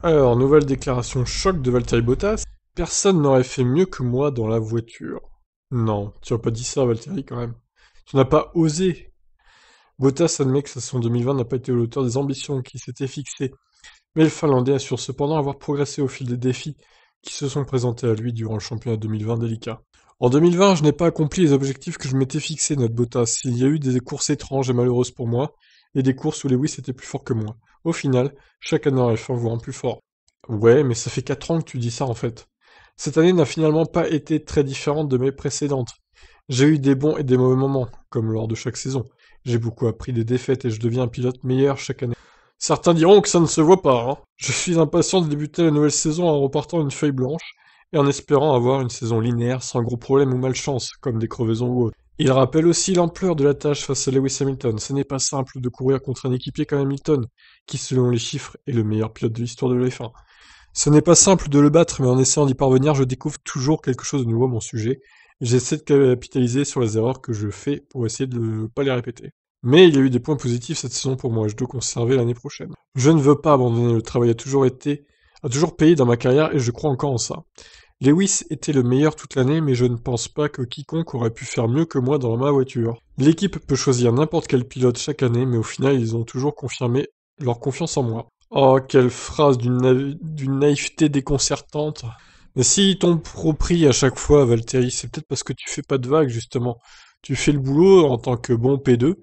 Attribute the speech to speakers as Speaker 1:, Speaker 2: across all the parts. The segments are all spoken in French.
Speaker 1: Alors, nouvelle déclaration choc de Valtteri Bottas. Personne n'aurait fait mieux que moi dans la voiture. Non, tu n'as pas dit ça, Valtteri, quand même. Tu n'as pas osé. Bottas admet que sa son 2020 n'a pas été l'auteur des ambitions qui s'étaient fixées. Mais le Finlandais assure cependant avoir progressé au fil des défis qui se sont présentés à lui durant le championnat 2020 délicat. En 2020, je n'ai pas accompli les objectifs que je m'étais fixés, notre Bottas. Il y a eu des courses étranges et malheureuses pour moi, et des courses où Lewis était plus forts que moi. Au final, chaque année en F1 plus fort. Ouais, mais ça fait 4 ans que tu dis ça en fait. Cette année n'a finalement pas été très différente de mes précédentes. J'ai eu des bons et des mauvais moments, comme lors de chaque saison. J'ai beaucoup appris des défaites et je deviens un pilote meilleur chaque année. Certains diront que ça ne se voit pas. Hein. Je suis impatient de débuter la nouvelle saison en repartant une feuille blanche et en espérant avoir une saison linéaire sans gros problèmes ou malchance, comme des crevaisons ou autres. Il rappelle aussi l'ampleur de la tâche face à Lewis Hamilton. Ce n'est pas simple de courir contre un équipier comme Hamilton, qui selon les chiffres est le meilleur pilote de l'histoire de la 1 Ce n'est pas simple de le battre, mais en essayant d'y parvenir, je découvre toujours quelque chose de nouveau à mon sujet. J'essaie de capitaliser sur les erreurs que je fais pour essayer de ne pas les répéter. Mais il y a eu des points positifs cette saison pour moi, je dois conserver l'année prochaine. Je ne veux pas abandonner, le travail a toujours été, a toujours payé dans ma carrière et je crois encore en ça. Lewis était le meilleur toute l'année mais je ne pense pas que quiconque aurait pu faire mieux que moi dans ma voiture. L'équipe peut choisir n'importe quel pilote chaque année mais au final ils ont toujours confirmé leur confiance en moi. Oh, quelle phrase d'une naïveté déconcertante. Mais si t'ont proprie à chaque fois, Valtteri, c'est peut-être parce que tu fais pas de vagues, justement. Tu fais le boulot en tant que bon P2,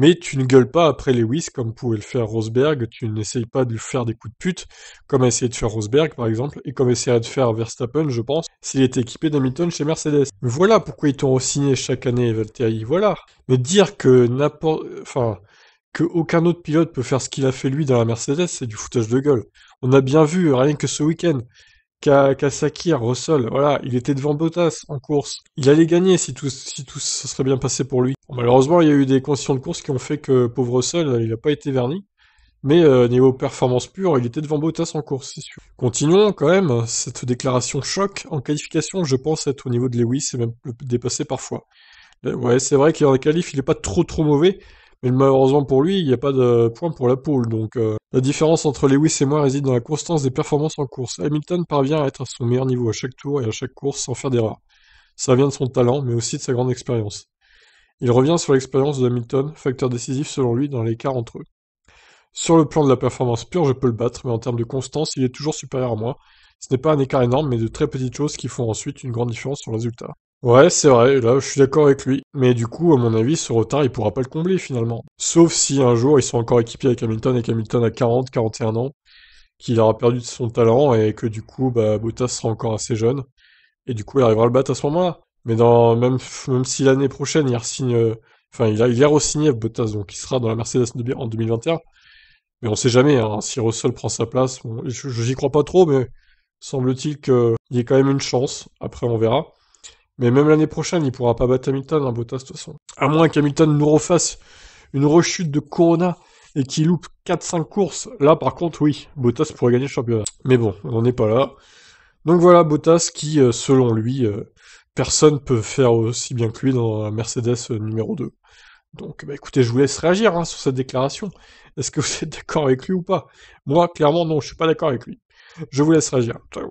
Speaker 1: mais tu ne gueules pas après Lewis comme pouvait le faire Rosberg, tu n'essayes pas de lui faire des coups de pute comme a essayé de faire Rosberg par exemple, et comme essayerait de faire Verstappen, je pense, s'il était équipé d'Hamilton chez Mercedes. voilà pourquoi ils t'ont re-signé chaque année Valtteri, voilà. Mais dire que n'importe... Enfin, que autre pilote peut faire ce qu'il a fait lui dans la Mercedes, c'est du foutage de gueule. On a bien vu, rien que ce week-end, Kasaki, Russell. Voilà, il était devant Bottas en course. Il allait gagner si tout, si tout se serait bien passé pour lui. malheureusement, il y a eu des conditions de course qui ont fait que pauvre Russell, il n'a pas été verni. Mais euh, niveau performance pure, il était devant Bottas en course, c'est sûr. Continuons quand même cette déclaration choc en qualification, je pense être au niveau de Lewis et même le dépasser parfois. Ben, ouais, c'est vrai qu'il qu'en qualif, il n'est pas trop trop mauvais, mais malheureusement pour lui, il n'y a pas de point pour la poule. Donc euh, la différence entre Lewis et moi réside dans la constance des performances en course. Hamilton parvient à être à son meilleur niveau à chaque tour et à chaque course sans faire d'erreur. Ça vient de son talent, mais aussi de sa grande expérience. Il revient sur l'expérience de Hamilton, facteur décisif selon lui dans l'écart entre eux. Sur le plan de la performance pure, je peux le battre, mais en termes de constance, il est toujours supérieur à moi. Ce n'est pas un écart énorme, mais de très petites choses qui font ensuite une grande différence sur le résultat. Ouais, c'est vrai, là, je suis d'accord avec lui. Mais du coup, à mon avis, ce retard, il pourra pas le combler finalement. Sauf si un jour, ils sont encore équipés avec Hamilton et qu'Hamilton a 40, 41 ans, qu'il aura perdu de son talent et que du coup, bah, Bottas sera encore assez jeune. Et du coup, il arrivera à le battre à ce moment-là. Mais dans, même, même si l'année prochaine, il re-signe, euh, enfin, il a, il re-signé Bottas, donc il sera dans la Mercedes en 2021. Mais on sait jamais, hein, si Russell prend sa place, bon, j'y crois pas trop, mais semble-t-il qu'il y ait quand même une chance. Après, on verra. Mais même l'année prochaine, il pourra pas battre Hamilton, hein, Bottas, de toute façon. À moins qu'Hamilton nous refasse une rechute de Corona et qu'il loupe 4-5 courses. Là, par contre, oui, Bottas pourrait gagner le championnat. Mais bon, on n'en est pas là. Donc voilà, Bottas qui, euh, selon lui, euh, personne peut faire aussi bien que lui dans la Mercedes euh, numéro 2. Donc, bah, écoutez, je vous laisse réagir hein, sur cette déclaration. Est-ce que vous êtes d'accord avec lui ou pas Moi, clairement, non, je suis pas d'accord avec lui. Je vous laisse réagir. Ciao.